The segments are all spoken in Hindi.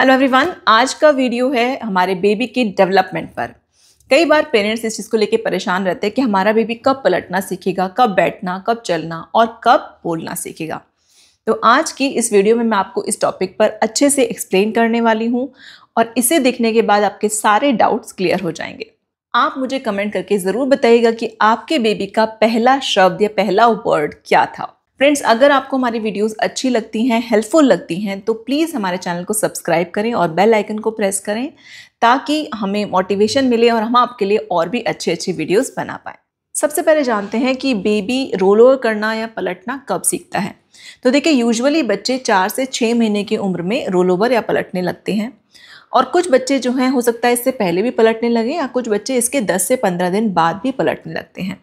हेलो एवरीवन आज का वीडियो है हमारे बेबी के डेवलपमेंट पर कई बार पेरेंट्स इस चीज़ को लेकर परेशान रहते हैं कि हमारा बेबी कब पलटना सीखेगा कब बैठना कब चलना और कब बोलना सीखेगा तो आज की इस वीडियो में मैं आपको इस टॉपिक पर अच्छे से एक्सप्लेन करने वाली हूँ और इसे देखने के बाद आपके सारे डाउट्स क्लियर हो जाएंगे आप मुझे कमेंट करके ज़रूर बताइएगा कि आपके बेबी का पहला शब्द या पहला वर्ड क्या था फ्रेंड्स अगर आपको हमारी वीडियोस अच्छी लगती हैं हेल्पफुल लगती हैं तो प्लीज़ हमारे चैनल को सब्सक्राइब करें और बेल आइकन को प्रेस करें ताकि हमें मोटिवेशन मिले और हम आपके लिए और भी अच्छी अच्छी वीडियोस बना पाएँ सबसे पहले जानते हैं कि बेबी रोल ओवर करना या पलटना कब सीखता है तो देखिए यूजुअली बच्चे चार से छः महीने की उम्र में रोल ओवर या पलटने लगते हैं और कुछ बच्चे जो हैं हो सकता है इससे पहले भी पलटने लगे या कुछ बच्चे इसके 10 से 15 दिन बाद भी पलटने लगते हैं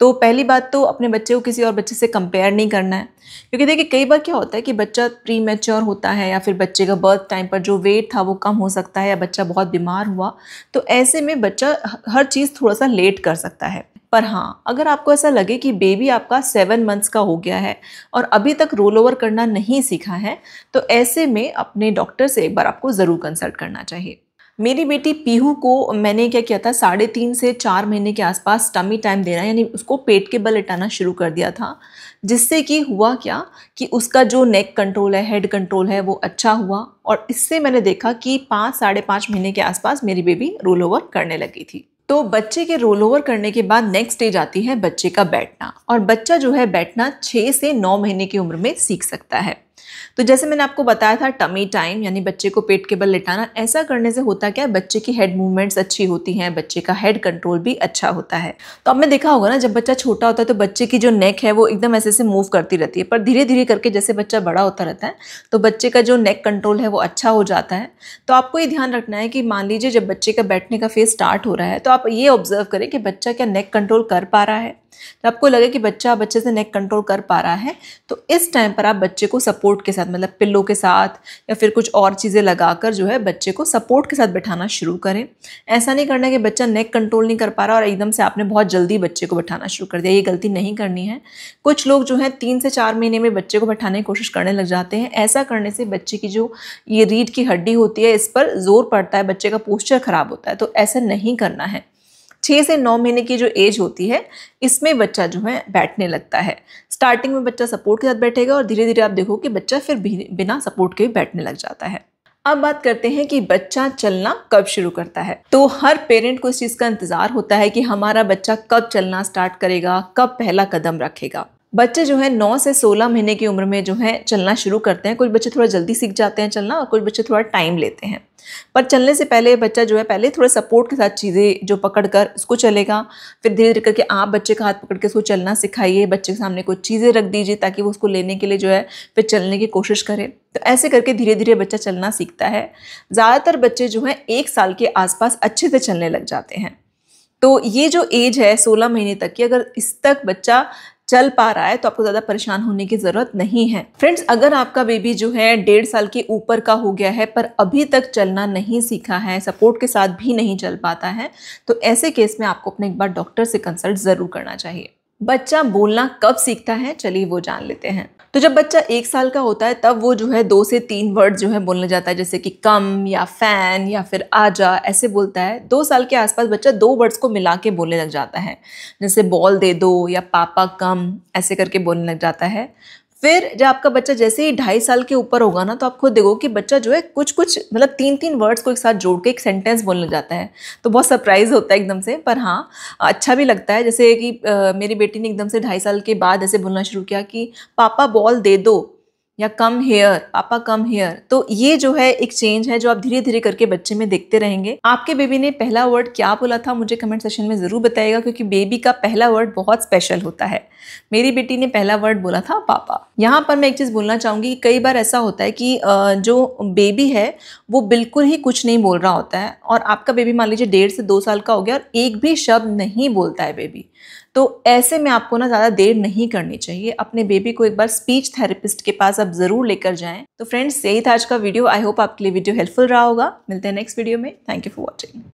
तो पहली बात तो अपने बच्चे को किसी और बच्चे से कंपेयर नहीं करना है क्योंकि देखिए कई बार क्या होता है कि बच्चा प्री मेच्योर होता है या फिर बच्चे का बर्थ टाइम पर जो वेट था वो कम हो सकता है या बच्चा बहुत बीमार हुआ तो ऐसे में बच्चा हर चीज़ थोड़ा सा लेट कर सकता है पर हाँ अगर आपको ऐसा लगे कि बेबी आपका सेवन मंथ्स का हो गया है और अभी तक रोल ओवर करना नहीं सीखा है तो ऐसे में अपने डॉक्टर से एक बार आपको ज़रूर कंसल्ट करना चाहिए मेरी बेटी पीहू को मैंने क्या किया था साढ़े तीन से चार महीने के आसपास टमी टाइम देना यानी उसको पेट के बल लटाना शुरू कर दिया था जिससे कि हुआ क्या कि उसका जो नेक कंट्रोल है हेड कंट्रोल है वो अच्छा हुआ और इससे मैंने देखा कि पाँच साढ़े पाँच महीने के आसपास मेरी बेबी रोल ओवर करने लगी थी तो बच्चे के रोल ओवर करने के बाद नेक्स्ट स्टेज आती है बच्चे का बैठना और बच्चा जो है बैठना छः से नौ महीने की उम्र में सीख सकता है तो जैसे मैंने आपको बताया था टमी टाइम यानी बच्चे को पेट के बल लिटाना ऐसा करने से होता क्या है बच्चे की हेड मूवमेंट्स अच्छी होती हैं बच्चे का हेड कंट्रोल भी अच्छा होता है तो आपने देखा होगा ना जब बच्चा छोटा होता है तो बच्चे की जो नेक है वो एकदम ऐसे ऐसे मूव करती रहती है पर धीरे धीरे करके जैसे बच्चा बड़ा होता रहता है तो बच्चे का जो नेक कंट्रोल है वो अच्छा हो जाता है तो आपको ये ध्यान रखना है कि मान लीजिए जब बच्चे का बैठने का फेज स्टार्ट हो रहा है तो आप ये ऑब्जर्व करें कि बच्चा क्या नेक कंट्रोल कर पा रहा है तो आपको लगे कि बच्चा बच्चे से नेक कंट्रोल कर पा रहा है तो इस टाइम पर आप बच्चे को सपोर्ट सपोर्ट के साथ मतलब पिल्लों के साथ या फिर कुछ और चीज़ें लगाकर जो है बच्चे को सपोर्ट के साथ बैठाना शुरू करें ऐसा नहीं करना कि बच्चा नेक कंट्रोल नहीं कर पा रहा और एकदम से आपने बहुत जल्दी बच्चे को बैठाना शुरू कर दिया ये गलती नहीं करनी है कुछ लोग जो है तीन से चार महीने में बच्चे को बैठाने की कोशिश करने लग जाते हैं ऐसा करने से बच्चे की जो ये रीढ़ की हड्डी होती है इस पर जोर पड़ता है बच्चे का पोस्चर ख़राब होता है तो ऐसा नहीं करना है छः से नौ महीने की जो एज होती है इसमें बच्चा जो है बैठने लगता है स्टार्टिंग में बच्चा सपोर्ट के साथ बैठेगा और धीरे धीरे आप देखो कि बच्चा फिर बिना सपोर्ट के बैठने लग जाता है अब बात करते हैं कि बच्चा चलना कब शुरू करता है तो हर पेरेंट को इस चीज़ का इंतज़ार होता है कि हमारा बच्चा कब चलना स्टार्ट करेगा कब पहला कदम रखेगा बच्चे जो है नौ से सोलह महीने की उम्र में जो है चलना शुरू करते हैं कुछ बच्चे थोड़ा जल्दी सीख जाते हैं चलना और कुछ बच्चे थोड़ा टाइम लेते हैं पर चलने से पहले बच्चा जो है पहले थोड़े सपोर्ट के साथ चीज़ें जो पकड़ कर उसको चलेगा फिर धीरे धीरे करके आप बच्चे का हाथ पकड़ के उसको चलना सिखाइए बच्चे के सामने कुछ चीज़ें रख दीजिए ताकि वो उसको लेने के लिए जो है फिर चलने की कोशिश करे तो ऐसे करके धीरे धीरे बच्चा चलना सीखता है ज़्यादातर बच्चे जो हैं एक साल के आसपास अच्छे से चलने लग जाते हैं तो ये जो एज है सोलह महीने तक की अगर इस तक बच्चा चल पा रहा है तो आपको ज़्यादा परेशान होने की ज़रूरत नहीं है फ्रेंड्स अगर आपका बेबी जो है डेढ़ साल के ऊपर का हो गया है पर अभी तक चलना नहीं सीखा है सपोर्ट के साथ भी नहीं चल पाता है तो ऐसे केस में आपको अपने एक बार डॉक्टर से कंसल्ट ज़रूर करना चाहिए बच्चा बोलना कब सीखता है चलिए वो जान लेते हैं तो जब बच्चा एक साल का होता है तब वो जो है दो से तीन वर्ड जो है बोलने जाता है जैसे कि कम या फैन या फिर आजा ऐसे बोलता है दो साल के आसपास बच्चा दो वर्ड्स को मिला के बोलने लग जाता है जैसे बॉल दे दो या पापा कम ऐसे करके बोलने लग जाता है फिर जब आपका बच्चा जैसे ही ढाई साल के ऊपर होगा ना तो आप खुद देखो कि बच्चा जो है कुछ कुछ मतलब तीन तीन वर्ड्स को एक साथ जोड़ के एक सेंटेंस बोलने जाता है तो बहुत सरप्राइज़ होता है एकदम से पर हाँ अच्छा भी लगता है जैसे कि मेरी बेटी ने एकदम से ढाई साल के बाद ऐसे बोलना शुरू किया कि पापा बॉल दे दो या कम हेयर पापा कम हेयर तो ये जो है एक चेंज है जो आप धीरे धीरे करके बच्चे में देखते रहेंगे आपके बेबी ने पहला वर्ड क्या बोला था मुझे कमेंट सेशन में ज़रूर बताएगा क्योंकि बेबी का पहला वर्ड बहुत स्पेशल होता है मेरी बेटी ने पहला वर्ड बोला था पापा यहाँ पर मैं एक चीज़ बोलना चाहूँगी कई बार ऐसा होता है कि जो बेबी है वो बिल्कुल ही कुछ नहीं बोल रहा होता है और आपका बेबी मान लीजिए डेढ़ से दो साल का हो गया और एक भी शब्द नहीं बोलता है बेबी तो ऐसे में आपको ना ज़्यादा देर नहीं करनी चाहिए अपने बेबी को एक बार स्पीच थेरेपिस्ट के पास आप ज़रूर लेकर जाएं तो फ्रेंड्स यही था आज का वीडियो आई होप आपके लिए वीडियो हेल्पफुल रहा होगा मिलते हैं नेक्स्ट वीडियो में थैंक यू फॉर वॉचिंग